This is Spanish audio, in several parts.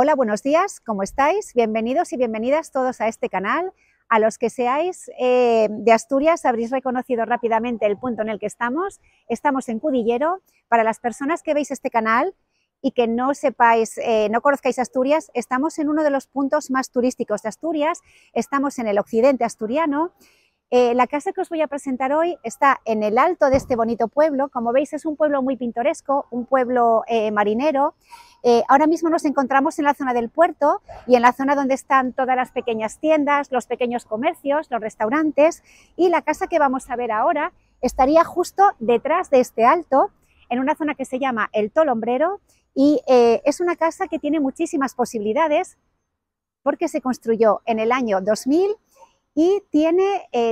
Hola, buenos días, ¿cómo estáis? Bienvenidos y bienvenidas todos a este canal. A los que seáis eh, de Asturias habréis reconocido rápidamente el punto en el que estamos. Estamos en Cudillero. Para las personas que veis este canal y que no sepáis, eh, no conozcáis Asturias, estamos en uno de los puntos más turísticos de Asturias. Estamos en el occidente asturiano eh, la casa que os voy a presentar hoy está en el alto de este bonito pueblo. Como veis, es un pueblo muy pintoresco, un pueblo eh, marinero. Eh, ahora mismo nos encontramos en la zona del puerto y en la zona donde están todas las pequeñas tiendas, los pequeños comercios, los restaurantes y la casa que vamos a ver ahora estaría justo detrás de este alto, en una zona que se llama El Tolombrero y es una casa que tiene muchísimas posibilidades porque se construyó en el año 2000 y tiene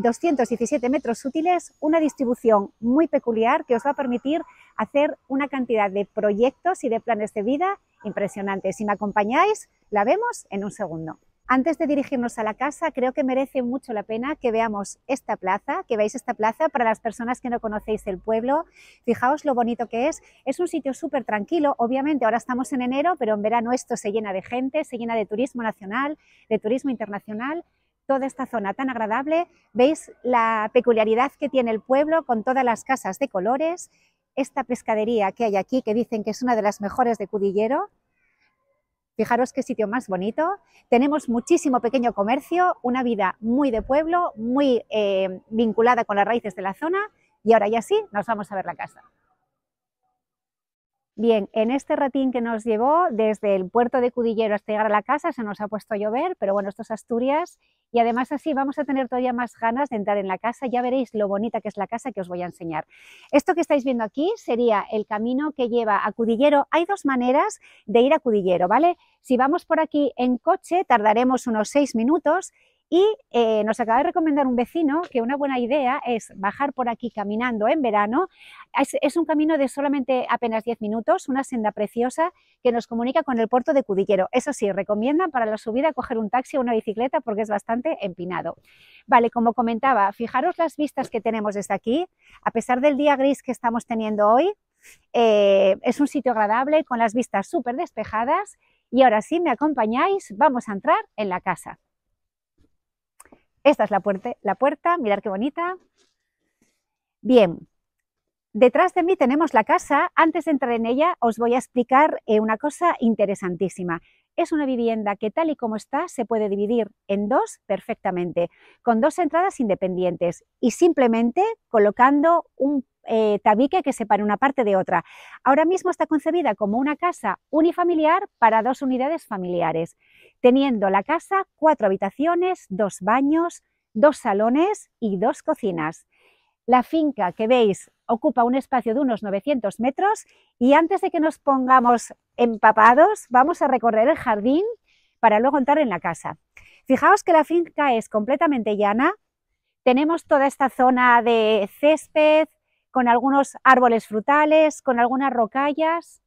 217 eh, metros útiles, una distribución muy peculiar que os va a permitir hacer una cantidad de proyectos y de planes de vida impresionantes. Si me acompañáis, la vemos en un segundo. Antes de dirigirnos a la casa, creo que merece mucho la pena que veamos esta plaza, que veáis esta plaza para las personas que no conocéis el pueblo. Fijaos lo bonito que es. Es un sitio súper tranquilo, obviamente ahora estamos en enero, pero en verano esto se llena de gente, se llena de turismo nacional, de turismo internacional toda esta zona tan agradable. Veis la peculiaridad que tiene el pueblo con todas las casas de colores, esta pescadería que hay aquí, que dicen que es una de las mejores de Cudillero. Fijaros qué sitio más bonito. Tenemos muchísimo pequeño comercio, una vida muy de pueblo, muy eh, vinculada con las raíces de la zona. Y ahora ya sí, nos vamos a ver la casa. Bien, en este ratín que nos llevó desde el puerto de Cudillero hasta llegar a la casa se nos ha puesto a llover, pero bueno, esto es Asturias y además así vamos a tener todavía más ganas de entrar en la casa. Ya veréis lo bonita que es la casa que os voy a enseñar. Esto que estáis viendo aquí sería el camino que lleva a Cudillero. Hay dos maneras de ir a Cudillero, ¿vale? Si vamos por aquí en coche tardaremos unos seis minutos y eh, nos acaba de recomendar un vecino que una buena idea es bajar por aquí caminando en verano. Es, un camino de solamente apenas 10 minutos, una senda preciosa que nos comunica con el puerto de Cudillero. Eso sí, recomiendan para la subida coger un taxi o una bicicleta porque es bastante empinado. Vale, como comentaba, fijaros las vistas que tenemos desde aquí. A pesar del día gris que estamos teniendo hoy, eh, es un sitio agradable con las vistas súper despejadas. Y ahora sí, me acompañáis, vamos a entrar en la casa. Esta es la puerta, la puerta, mirad qué bonita. Bien, detrás de mí tenemos la casa. Antes de entrar en ella os voy a explicar eh, una cosa interesantísima. Es una vivienda que tal y como está se puede dividir en dos perfectamente, con dos entradas independientes y simplemente colocando un eh, tabique que separe una parte de otra. Ahora mismo está concebida como una casa unifamiliar para dos unidades familiares, teniendo la casa cuatro habitaciones, dos baños, dos salones y dos cocinas. La finca que veis ocupa un espacio de unos 900 metros y antes de que nos pongamos empapados vamos a recorrer el jardín para luego entrar en la casa. Fijaos que la finca es completamente llana, tenemos toda esta zona de césped, con algunos árboles frutales, con algunas rocallas.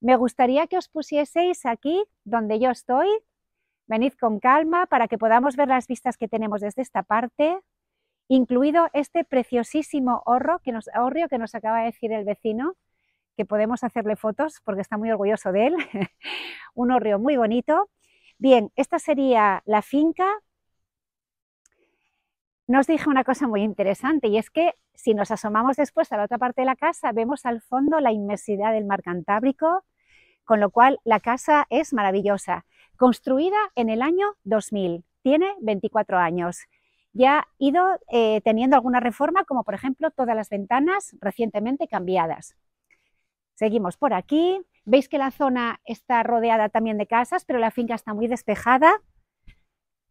Me gustaría que os pusieseis aquí, donde yo estoy. Venid con calma para que podamos ver las vistas que tenemos desde esta parte, incluido este preciosísimo que nos, horrio que nos acaba de decir el vecino, que podemos hacerle fotos porque está muy orgulloso de él. Un horrio muy bonito. Bien, esta sería la finca nos dijo una cosa muy interesante y es que si nos asomamos después a la otra parte de la casa, vemos al fondo la inmensidad del mar Cantábrico, con lo cual la casa es maravillosa. Construida en el año 2000, tiene 24 años. Ya ha ido eh, teniendo alguna reforma, como por ejemplo todas las ventanas recientemente cambiadas. Seguimos por aquí. Veis que la zona está rodeada también de casas, pero la finca está muy despejada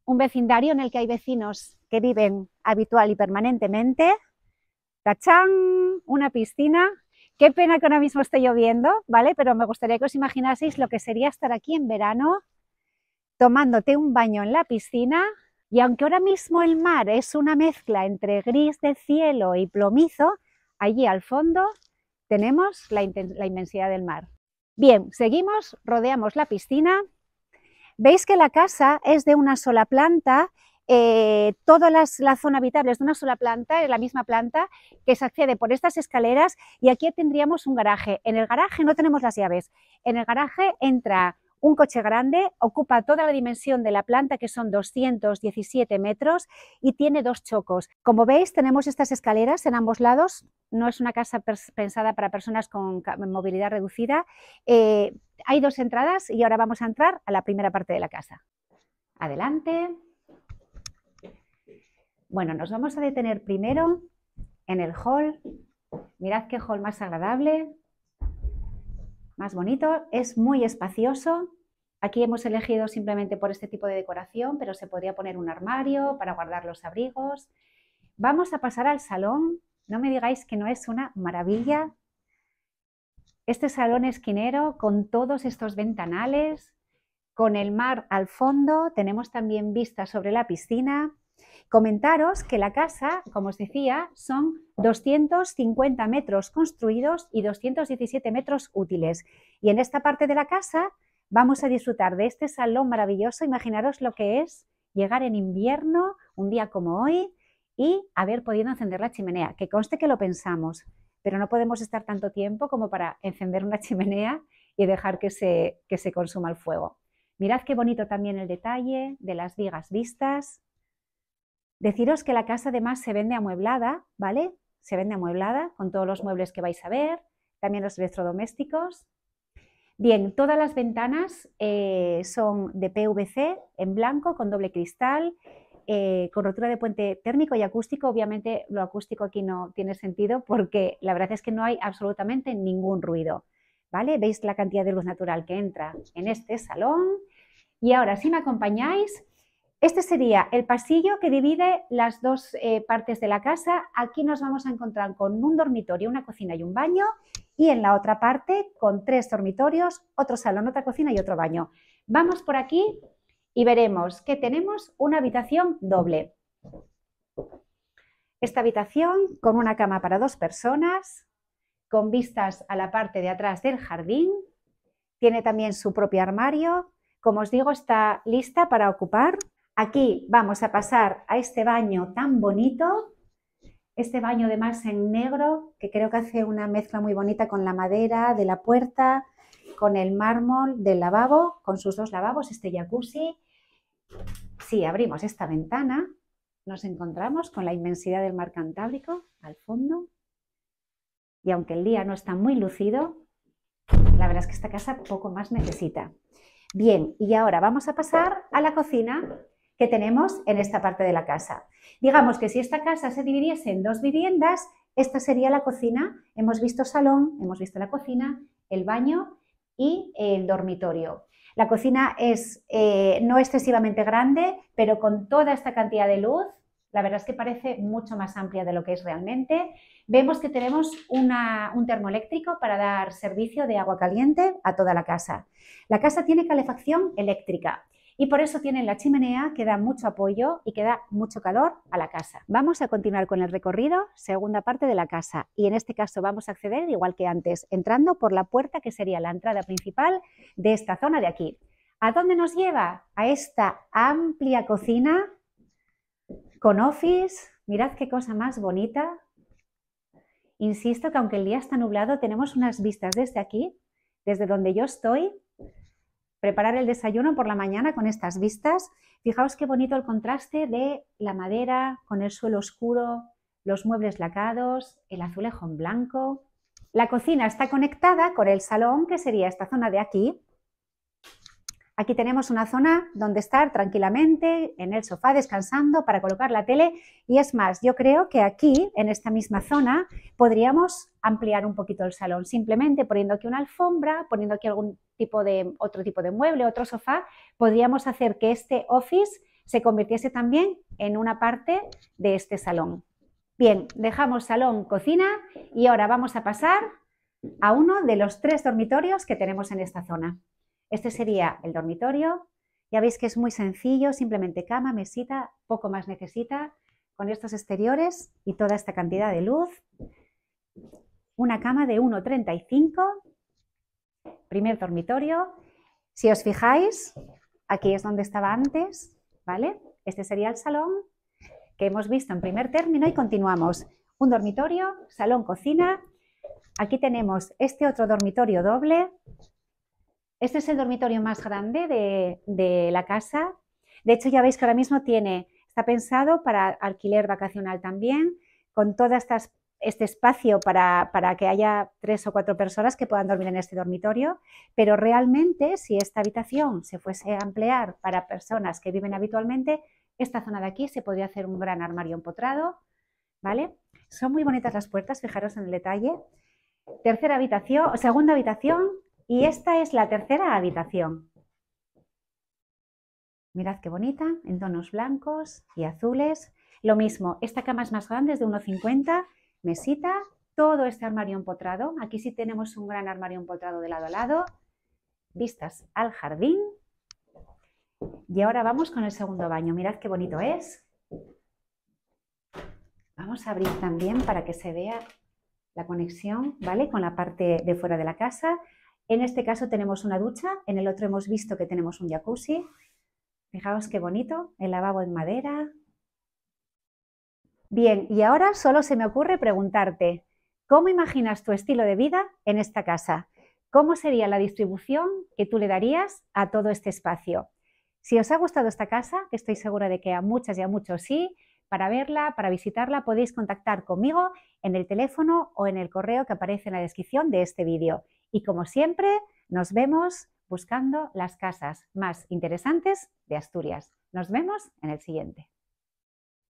un vecindario en el que hay vecinos que viven habitual y permanentemente. ¡Tachán! Una piscina. Qué pena que ahora mismo esté lloviendo, ¿vale? Pero me gustaría que os imaginaseis lo que sería estar aquí en verano tomándote un baño en la piscina y aunque ahora mismo el mar es una mezcla entre gris de cielo y plomizo, allí al fondo tenemos la, la inmensidad del mar. Bien, seguimos, rodeamos la piscina Veis que la casa es de una sola planta, eh, toda la zona habitable es de una sola planta, es la misma planta, que se accede por estas escaleras y aquí tendríamos un garaje. En el garaje no tenemos las llaves, en el garaje entra un coche grande, ocupa toda la dimensión de la planta, que son 217 metros, y tiene dos chocos. Como veis, tenemos estas escaleras en ambos lados. No es una casa pensada para personas con movilidad reducida, eh, hay dos entradas y ahora vamos a entrar a la primera parte de la casa. Adelante. Bueno, nos vamos a detener primero en el hall. Mirad qué hall más agradable, más bonito. Es muy espacioso. Aquí hemos elegido simplemente por este tipo de decoración, pero se podría poner un armario para guardar los abrigos. Vamos a pasar al salón. No me digáis que no es una maravilla este salón esquinero con todos estos ventanales, con el mar al fondo, tenemos también vista sobre la piscina. Comentaros que la casa, como os decía, son 250 metros construidos y 217 metros útiles. Y en esta parte de la casa vamos a disfrutar de este salón maravilloso. Imaginaros lo que es llegar en invierno, un día como hoy, y haber podido encender la chimenea, que conste que lo pensamos pero no podemos estar tanto tiempo como para encender una chimenea y dejar que se, se consuma el fuego. Mirad qué bonito también el detalle de las vigas vistas. Deciros que la casa además se vende amueblada, ¿vale? Se vende amueblada con todos los muebles que vais a ver, también los electrodomésticos. Bien, todas las ventanas eh, son de PVC en blanco con doble cristal eh, con rotura de puente térmico y acústico. Obviamente lo acústico aquí no tiene sentido porque la verdad es que no hay absolutamente ningún ruido. ¿Vale? Veis la cantidad de luz natural que entra en este salón. Y ahora, si me acompañáis, este sería el pasillo que divide las dos eh, partes de la casa. Aquí nos vamos a encontrar con un dormitorio, una cocina y un baño. Y en la otra parte con tres dormitorios, otro salón, otra cocina y otro baño. Vamos por aquí y veremos que tenemos una habitación doble. Esta habitación con una cama para dos personas, con vistas a la parte de atrás del jardín, tiene también su propio armario, como os digo, está lista para ocupar. Aquí vamos a pasar a este baño tan bonito, este baño además en negro, que creo que hace una mezcla muy bonita con la madera de la puerta, con el mármol del lavabo, con sus dos lavabos, este jacuzzi, si abrimos esta ventana, nos encontramos con la inmensidad del mar Cantábrico al fondo. Y aunque el día no está muy lucido, la verdad es que esta casa poco más necesita. Bien, y ahora vamos a pasar a la cocina que tenemos en esta parte de la casa. Digamos que si esta casa se dividiese en dos viviendas, esta sería la cocina. Hemos visto salón, hemos visto la cocina, el baño y el dormitorio. La cocina es eh, no excesivamente grande, pero con toda esta cantidad de luz, la verdad es que parece mucho más amplia de lo que es realmente. Vemos que tenemos un termoeléctrico para dar servicio de agua caliente a toda la casa. La casa tiene calefacción eléctrica y por eso tienen la chimenea que da mucho apoyo y que da mucho calor a la casa. Vamos a continuar con el recorrido, segunda parte de la casa y en este caso vamos a acceder igual que antes, entrando por la puerta que sería la entrada principal de esta zona de aquí. ¿A dónde nos lleva? A esta amplia cocina con office. Mirad qué cosa más bonita. Insisto que aunque el día está nublado, tenemos unas vistas desde aquí, desde donde yo estoy, preparar el desayuno por la mañana con estas vistas. Fijaos qué bonito el contraste de la madera con el suelo oscuro, los muebles lacados, el azulejo en blanco. La cocina está conectada con el salón, que sería esta zona de aquí. Aquí tenemos una zona donde estar tranquilamente en el sofá descansando para colocar la tele y es más, yo creo que aquí, en esta misma zona, podríamos ampliar un poquito el salón, simplemente poniendo aquí una alfombra, poniendo aquí algún tipo de otro tipo de mueble, otro sofá, podríamos hacer que este office se convirtiese también en una parte de este salón. Bien, dejamos salón, cocina y ahora vamos a pasar a uno de los tres dormitorios que tenemos en esta zona. Este sería el dormitorio. Ya veis que es muy sencillo, simplemente cama, mesita, poco más necesita, con estos exteriores y toda esta cantidad de luz una cama de 1,35, primer dormitorio. Si os fijáis, aquí es donde estaba antes, ¿vale? Este sería el salón que hemos visto en primer término y continuamos. Un dormitorio, salón, cocina. Aquí tenemos este otro dormitorio doble. Este es el dormitorio más grande de, de la casa. De hecho, ya veis que ahora mismo tiene, está pensado para alquiler vacacional también, con todas estas este espacio para, que haya tres o cuatro personas que puedan dormir en este dormitorio, pero realmente si esta habitación se fuese a ampliar para personas que viven habitualmente, esta zona de aquí se podría hacer un gran armario empotrado, ¿vale? Son muy bonitas las puertas, fijaros en el detalle. Tercera habitación, segunda habitación y esta es la tercera habitación. Mirad qué bonita, en tonos blancos y azules. Lo mismo, esta cama es más grande, es de 1,50 mesita, todo este armario empotrado. Aquí sí tenemos un gran armario empotrado de lado a lado, vistas al jardín. Y ahora vamos con el segundo baño. Mirad qué bonito es. Vamos a abrir también para que se vea la conexión, ¿vale? Con la parte de fuera de la casa. En este caso tenemos una ducha, en el otro hemos visto que tenemos un jacuzzi. Fijaos qué bonito, el lavabo en madera, Bien, y ahora solo se me ocurre preguntarte, ¿cómo imaginas tu estilo de vida en esta casa? ¿Cómo sería la distribución que tú le darías a todo este espacio? Si os ha gustado esta casa, que estoy segura de que a muchas y a muchos sí, para verla, para visitarla, podéis contactar conmigo en el teléfono o en el correo que aparece en la descripción de este vídeo. Y como siempre, nos vemos buscando las casas más interesantes de Asturias. Nos vemos en el siguiente.